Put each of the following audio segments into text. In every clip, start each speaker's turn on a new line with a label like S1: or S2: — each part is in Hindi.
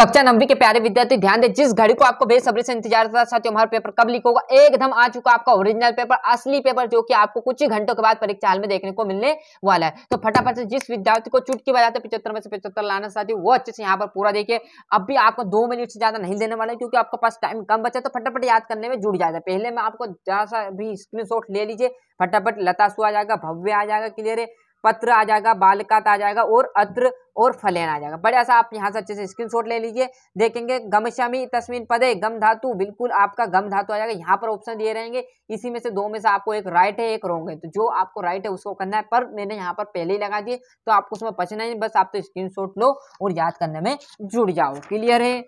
S1: कक्षा नब्बे के प्यारे विद्यार्थी ध्यान दें जिस घड़ी को आपको बेसब्री से इंतजार था साथियों हमारा पेपर कब लीक होगा एकदम आ चुका आपका ओरिजिनल पेपर असली पेपर जो कि आपको कुछ ही घंटों के बाद परीक्षा हाल में देखने को मिलने वाला है तो फटाफट से जिस विद्यार्थी को चुटकी बजाते पिछहत्तर में से पिछहत्तर लाना साथी वो अच्छे से यहाँ पर पूरा देखिए अभी आपको दो मिनट से ज्यादा नहीं देने वाला है क्योंकि आपके पास टाइम कम बचा तो फटाफट याद करने में जुड़ जाता है पहले में आपको जरा सा भी स्क्रीन ले लीजिए फटाफट लता सु आ जाएगा भव्य आ जाएगा क्लियर है पत्र आ जाएगा बालकात आ जाएगा और अत्र और फलेन आ जाएगा बड़े ऐसा आप यहाँ से अच्छे से स्क्रीनशॉट ले लीजिए देखेंगे गमशमी तस्वीन पदे गम धातु बिल्कुल आपका गम धातु आ जाएगा यहाँ पर ऑप्शन दिए रहेंगे इसी में से दो में से आपको एक राइट है एक रॉन्ग है तो जो आपको राइट है उसको करना है पर मैंने यहाँ पर पहले ही लगा दिए तो आपको उसमें पचना ही बस आप तो स्क्रीन लो और याद करने में जुड़ जाओ क्लियर है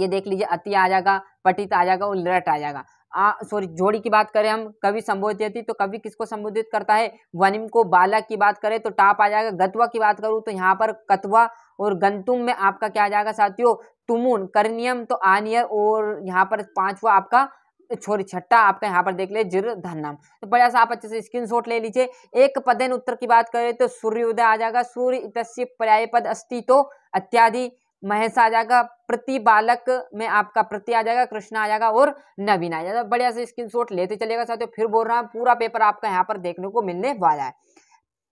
S1: ये देख लीजिए अति आ जाएगा पटित आ जाएगा और लट आ जाएगा सॉरी जोड़ी की बात करें हम कवि संबोधित तो कवि किसको संबोधित करता है वनिम को बालक की बात करें तो टाप आ जाएगा गतवा की बात करूं तो यहाँ पर कतवा और गंतुम में आपका क्या आ जाएगा साथियों तुमुन करनियम तो आनियर और यहाँ पर पांचवा आपका छोरी छट्टा आपका यहाँ पर देख ले जिर धन्नाम तो बढ़िया सा आप अच्छे से शॉट ले लीजिए एक पदेन उत्तर की बात करें तो सूर्योदय आ जाएगा सूर्य पर्याय पद अस्ति तो अत्याधि महेश आ जाएगा प्रति बालक में आपका प्रति आ जाएगा कृष्णा आ जाएगा और नवीन आ जाएगा तो बढ़िया से स्क्रीन लेते चलेगा साथियों फिर बोल रहा हूँ पूरा पेपर आपका यहाँ पर देखने को मिलने वाला है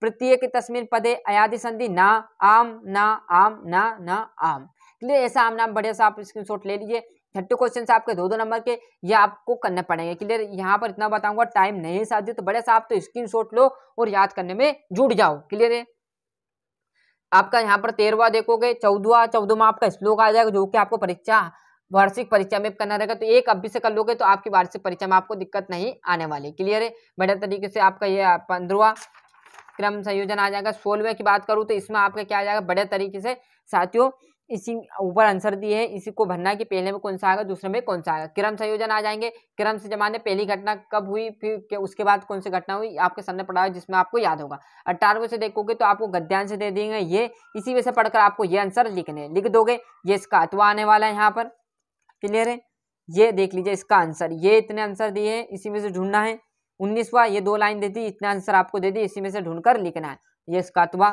S1: प्रत्येक तस्मीन पदे अयादि संधि ना आम ना आम ना ना आम इसलिए ऐसा आम नाम बढ़िया से आप स्क्रीन ले लीजिए छठे क्वेश्चन आपके दो दो नंबर के ये आपको करने पड़ेंगे क्लियर यहाँ पर इतना बताऊंगा टाइम नहीं है साथियों तो बड़े साहब तो स्क्रीन लो और याद करने में जुट जाओ क्लियर है आपका यहाँ पर तेरहवा देखोगे चौदवा चौदहवा आपका श्लोक आ जाएगा जो कि आपको परीक्षा वार्षिक परीक्षा में करना रहेगा तो एक अभी से कर लोगे तो आपकी वार्षिक परीक्षा में आपको दिक्कत नहीं आने वाली क्लियर है बेटर तरीके से आपका ये पंद्रवा क्रम संयोजन आ जाएगा सोलहवें की बात करूँ तो इसमें आपका क्या आ जाएगा बड़े तरीके से साथियों इसी ऊपर आंसर दिए हैं इसी को भरना कि पहले में कौन सा आएगा दूसरे में कौन सा आएगा क्रम संयोजन आ जाएंगे क्रम से जमाने पहली घटना कब हुई फिर उसके बाद कौन सी घटना हुई आपके सामने पढ़ा है जिसमें आपको याद होगा अट्ठारहवें से देखोगे तो आपको गद्यांश दे देंगे ये इसी वजह से पढ़कर आपको ये आंसर लिखने लिख दोगे ये इसका अतवा आने वाला है यहाँ पर क्लियर है ये देख लीजिए इसका आंसर ये इतने आंसर दिए हैं इसी में से ढूंढना है उन्नीसवा ये दो लाइन दे दी इतना आंसर आपको दे दी इसी में से ढूंढ कर लिखना है ये इसका अतवा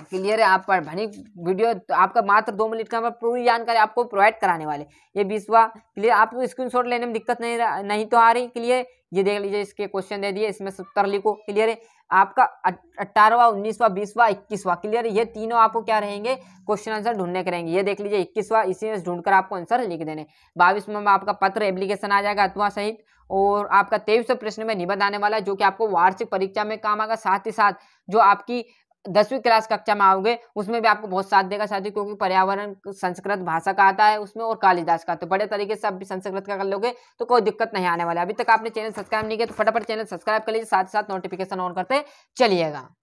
S1: क्लियर है आप भनी वीडियो तो आपका मात्र दो मिनट का पूरी जानकारी आपको प्रोवाइड कराने वाले ये बीसवा क्लियर आपको स्क्रीन शॉट लेने में दिक्कत नहीं नहीं तो आ रही क्लियर ये देख लीजिए इसके क्वेश्चन दे दिए इसमें सत्तर लिखो क्लियर है आपका अट्ठारहवा उन्नीसवा बीसवा इक्कीसवा क्लियर ये तीनों आपको क्या रहेंगे क्वेश्चन आंसर ढूंढने के रहेंगे ये देख लीजिए इक्कीसवा इसी में ढूंढकर आपको आंसर लिख देने बाईस में आपका पत्र एप्लीकेशन आ जाएगा अथवा सहित और आपका तेईस प्रश्न में निबंध आने वाला है जो कि आपको वार्षिक परीक्षा में काम आएगा साथ ही साथ जो आपकी दसवीं क्लास कक्षा में आओगे उसमें भी आपको बहुत साथ देगा साथियों क्योंकि पर्यावरण संस्कृत भाषा का आता है उसमें और कालिदास का तो बड़े तरीके से आप भी संस्कृत का कर लोगे तो कोई दिक्कत नहीं आने वाला अभी तक आपने चैनल सब्सक्राइब नहीं किया तो फटाफट चैनल सब्सक्राइब कर लीजिए साथ साथ नोटिफिकेशन ऑन करते चलिएगा